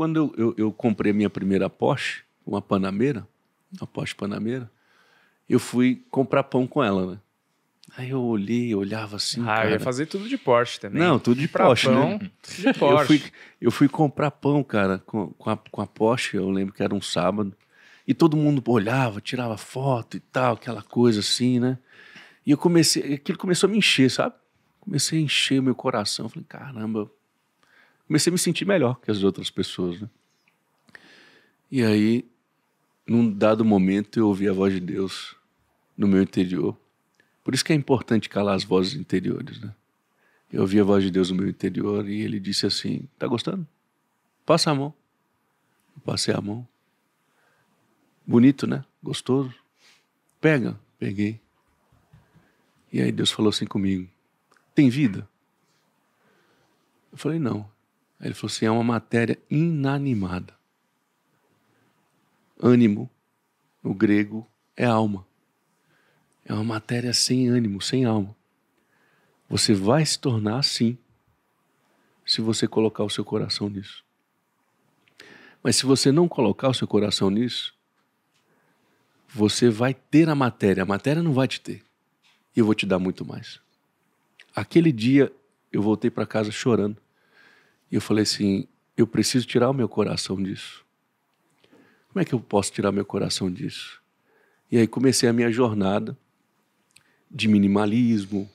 Quando eu, eu, eu comprei a minha primeira Porsche, uma Panameira, uma Porsche panamera eu fui comprar pão com ela, né? Aí eu olhei, eu olhava assim. Ah, cara. ia fazer tudo de Porsche também. Não, tudo de pra Porsche. Né? Pão, né? de Porsche. Eu fui, eu fui comprar pão, cara, com, com, a, com a Porsche. Eu lembro que era um sábado. E todo mundo olhava, tirava foto e tal, aquela coisa assim, né? E eu comecei, aquilo começou a me encher, sabe? Comecei a encher o meu coração. Eu falei, caramba, comecei a me sentir melhor que as outras pessoas. Né? E aí, num dado momento, eu ouvi a voz de Deus no meu interior. Por isso que é importante calar as vozes interiores. Né? Eu ouvi a voz de Deus no meu interior e ele disse assim: Tá gostando? Passa a mão. Eu passei a mão. Bonito, né? Gostoso. Pega. Peguei. E aí Deus falou assim comigo: Tem vida? Eu falei: Não. Aí ele falou assim: é uma matéria inanimada. Ânimo, no grego, é alma. É uma matéria sem ânimo, sem alma. Você vai se tornar assim se você colocar o seu coração nisso. Mas se você não colocar o seu coração nisso, você vai ter a matéria. A matéria não vai te ter. E eu vou te dar muito mais. Aquele dia eu voltei para casa chorando e eu falei assim: eu preciso tirar o meu coração disso. Como é que eu posso tirar meu coração disso? E aí comecei a minha jornada de minimalismo,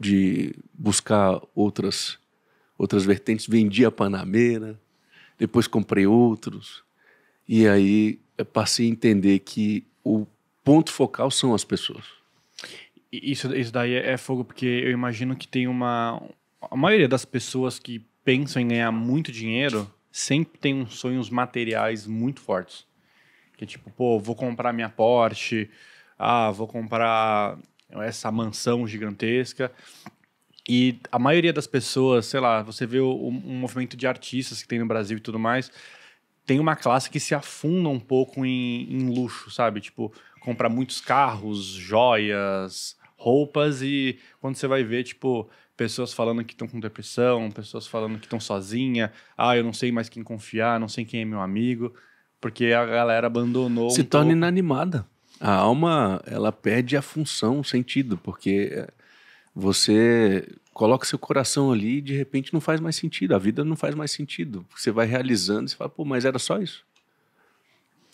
de buscar outras outras vertentes, vendi a Panameira, depois comprei outros. E aí eh, passei a entender que o ponto focal são as pessoas. Isso, isso daí é, é fogo, porque eu imagino que tem uma. A maioria das pessoas que pensam em ganhar muito dinheiro sempre tem uns sonhos materiais muito fortes. Que é tipo, pô, vou comprar minha Porsche, ah, vou comprar essa mansão gigantesca. E a maioria das pessoas, sei lá, você vê o, o movimento de artistas que tem no Brasil e tudo mais, tem uma classe que se afunda um pouco em, em luxo, sabe? Tipo, comprar muitos carros, joias, roupas e quando você vai ver, tipo, pessoas falando que estão com depressão, pessoas falando que estão sozinha, ah, eu não sei mais quem confiar, não sei quem é meu amigo, porque a galera abandonou. Se um torna pouco. inanimada. A alma, ela perde a função, o sentido, porque eh, você coloca seu coração ali e de repente não faz mais sentido, a vida não faz mais sentido. Você vai realizando e fala, pô, mas era só isso?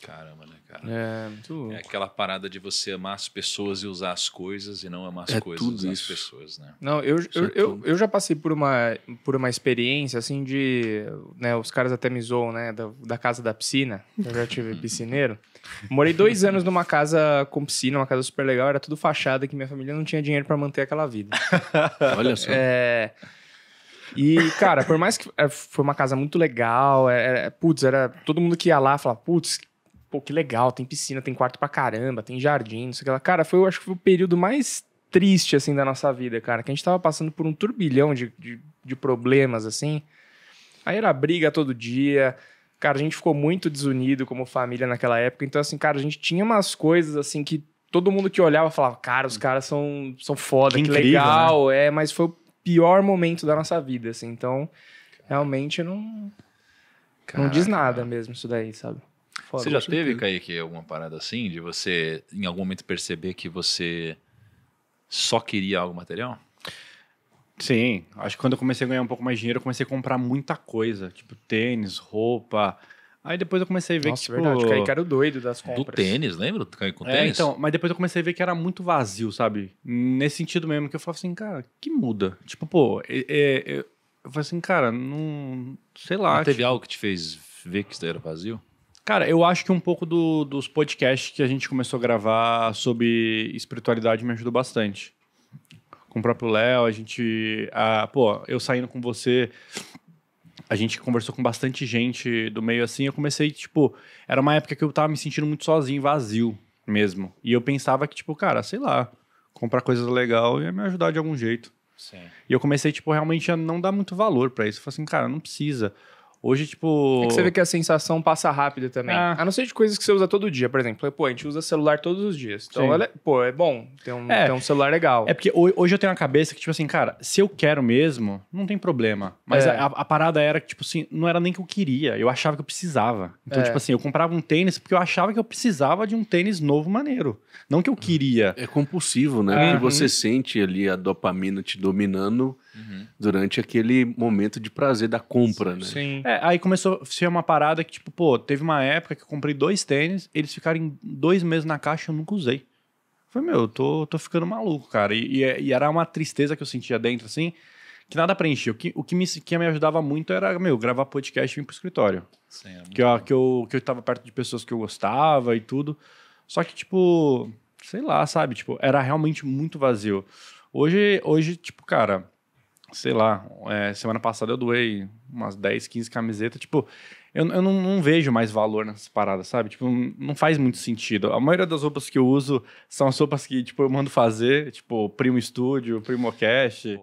Caramba cara. É, tu... é aquela parada de você amar as pessoas e usar as coisas e não amar as é coisas tudo e as pessoas, né? Não, eu, eu, é eu, eu, já passei por uma, por uma experiência, assim, de... Né, os caras até me zoam, né? Da, da casa da piscina. Eu já tive uhum. piscineiro. Morei dois anos numa casa com piscina, uma casa super legal. Era tudo fachada, que minha família não tinha dinheiro para manter aquela vida. Olha só. É... E, cara, por mais que é, foi uma casa muito legal, é, é, putz, era todo mundo que ia lá falava, putz, pô, que legal, tem piscina, tem quarto pra caramba, tem jardim, não sei o que lá. Cara, foi, eu acho que foi o período mais triste, assim, da nossa vida, cara. Que a gente tava passando por um turbilhão de, de, de problemas, assim. Aí era briga todo dia. Cara, a gente ficou muito desunido como família naquela época. Então, assim, cara, a gente tinha umas coisas, assim, que todo mundo que olhava falava, cara, os caras são, são foda, que, que incrível, legal. Né? É, mas foi o pior momento da nossa vida, assim. Então, realmente não... Caraca. Não diz nada mesmo isso daí, sabe? foda. Você já teve, Kaique, alguma parada assim, de você, em algum momento, perceber que você só queria algo material? Sim, acho que quando eu comecei a ganhar um pouco mais de dinheiro, eu comecei a comprar muita coisa, tipo tênis, roupa. Aí depois eu comecei a ver Nossa, que, tipo... verdade, Kaique era o doido das compras. Do tênis, lembra? Do Kaique com é, então, mas depois eu comecei a ver que era muito vazio, sabe? Nesse sentido mesmo, que eu falava assim, cara, que muda? Tipo, pô, é, é, eu falei assim, cara, não... Sei lá. Não teve tipo... algo que te fez ver que isso era vazio? Cara, eu acho que um pouco do, dos podcasts que a gente começou a gravar sobre espiritualidade me ajudou bastante. Com o próprio Léo, a gente. A, pô, eu saindo com você, a gente conversou com bastante gente do meio assim. Eu comecei, tipo, era uma época que eu tava me sentindo muito sozinho, vazio mesmo. E eu pensava que, tipo, cara, sei lá, comprar coisas legal ia me ajudar de algum jeito. Sim. E eu comecei, tipo, realmente a não dar muito valor para isso. Eu falei assim, cara, não precisa. Hoje, tipo. É que você vê que a sensação passa rápido também. Ah. A não ser de coisas que você usa todo dia, por exemplo. Pô, a gente usa celular todos os dias. Então, ela, pô, é bom ter um, é. ter um celular legal. É porque hoje eu tenho uma cabeça que, tipo assim, cara, se eu quero mesmo, não tem problema. Mas é. a, a, parada era que, tipo assim, não era nem que eu queria. Eu achava que eu precisava. Então, é. tipo assim, eu comprava um tênis porque eu achava que eu precisava de um tênis novo, maneiro. Não que eu queria. É compulsivo, né? É. Porque uhum. você sente ali a dopamina te dominando uhum. durante aquele momento de prazer da compra, sim, né? Sim. É, aí começou a ser uma parada que, tipo, pô, teve uma época que eu comprei dois tênis, eles ficaram dois meses na caixa e eu nunca usei. Foi, meu, eu tô, tô ficando maluco, cara. E, e, é, e, era uma tristeza que eu sentia dentro, assim, que nada preenchia. O que, o que, me, que me ajudava muito era, meu, gravar podcast e vir pro escritório. Sim, é que, ó, que, eu, que eu tava perto de pessoas que eu gostava e tudo. Só que, tipo, sei lá, sabe? Tipo, era realmente muito vazio. Hoje, hoje tipo, cara, sei lá, é, semana passada eu doei umas 10, 15 camisetas. Tipo, eu, eu não, não, vejo mais valor nessas paradas, sabe? Tipo, não faz muito sentido. A maioria das roupas que eu uso são as roupas que, tipo, eu mando fazer, tipo, Primo Estúdio, Primo Cash.